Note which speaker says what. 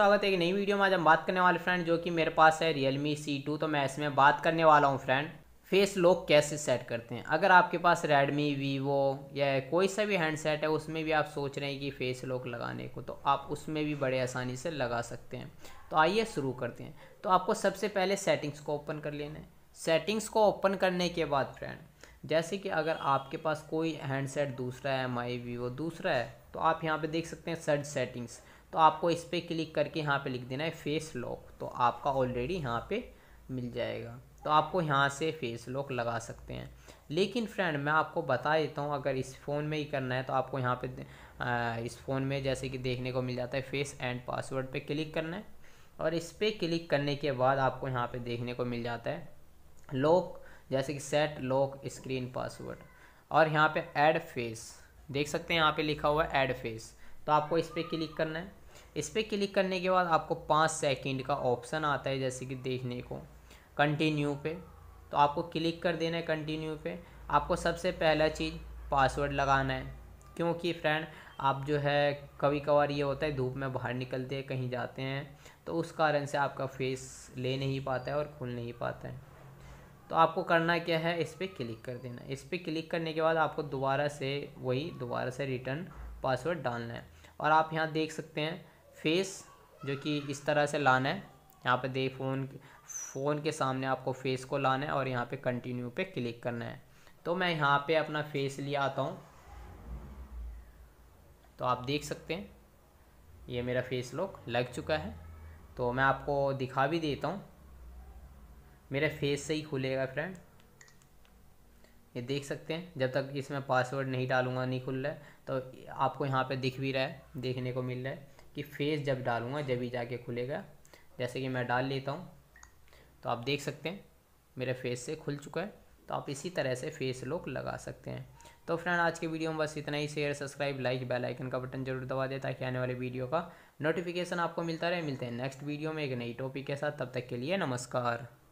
Speaker 1: स्वागत है एक नई वीडियो में आज हम बात करने वाले फ्रेंड जो कि मेरे पास है रियलमी सी टू तो मैं इसमें बात करने वाला हूँ फ्रेंड फेस लॉक कैसे सेट करते हैं अगर आपके पास रेडमी वीवो या कोई सा भी हैंडसेट है उसमें भी आप सोच रहे हैं कि फेस लॉक लगाने को तो आप उसमें भी बड़े आसानी से लगा सकते हैं तो आइए शुरू करते हैं तो आपको सबसे पहले सेटिंग्स को ओपन कर लेना है सेटिंग्स को ओपन करने के बाद फ्रेंड जैसे कि अगर आपके पास कोई हैंडसेट दूसरा है माई वीवो दूसरा है तो आप यहाँ पर देख सकते हैं सर्च सेटिंग्स तो आपको इस पर क्लिक करके यहाँ पे लिख देना है फेस लॉक तो आपका ऑलरेडी यहाँ पे मिल जाएगा तो आपको यहाँ से फेस लॉक लगा सकते हैं लेकिन फ्रेंड मैं आपको बता देता हूँ अगर इस फ़ोन में ही करना है तो आपको यहाँ पे इस फ़ोन में जैसे कि देखने को मिल जाता है फेस एंड पासवर्ड पर क्लिक करना है और इस पर क्लिक करने के बाद आपको यहाँ पर देखने को मिल जाता है लॉक जैसे कि सेट लॉक स्क्रीन पासवर्ड और यहाँ पे ऐड फेस देख सकते हैं यहाँ पे लिखा हुआ है ऐड फेस तो आपको इस पर क्लिक करना है इस पर क्लिक करने के बाद आपको पाँच सेकंड का ऑप्शन आता है जैसे कि देखने को कंटिन्यू पे तो आपको क्लिक कर देना है कंटिन्यू पे आपको सबसे पहला चीज़ पासवर्ड लगाना है क्योंकि फ्रेंड आप जो है कभी कभार ये होता है धूप में बाहर निकलते हैं कहीं जाते हैं तो उस कारण से आपका फेस ले नहीं पाता है और खुल नहीं पाता है तो आपको करना क्या है इस पर क्लिक कर देना है इस पर क्लिक करने के बाद आपको दोबारा से वही दोबारा से रिटर्न पासवर्ड डालना है और आप यहाँ देख सकते हैं फेस जो कि इस तरह से लाना है यहाँ पे दे फ़ोन फ़ोन के सामने आपको फेस को लाना है और यहाँ पे कंटिन्यू पे क्लिक करना है तो मैं यहाँ पे अपना फेस ले आता हूँ तो आप देख सकते हैं ये मेरा फेस लुक लग चुका है तो मैं आपको दिखा भी देता हूँ मेरे फेस से ही खुलेगा फ्रेंड ये देख सकते हैं जब तक इसमें पासवर्ड नहीं डालूंगा नहीं खुल रहा है तो आपको यहाँ पे दिख भी रहा है देखने को मिल रहा है कि फेस जब डालूँगा जब ही जाके खुलेगा जैसे कि मैं डाल लेता हूँ तो आप देख सकते हैं मेरे फेस से खुल चुका है तो आप इसी तरह से फेस लॉक लगा सकते हैं तो फ्रेंड आज के वीडियो में बस इतना ही share subscribe like bell icon का बटन जरूर दबा दें ताकि आने वाले वीडियो का नोटिफिकेशन आपको मिलता रहे मिलते हैं नेक्स्ट वीडियो में एक नई टॉपिक के साथ तब तक के लिए नमस्कार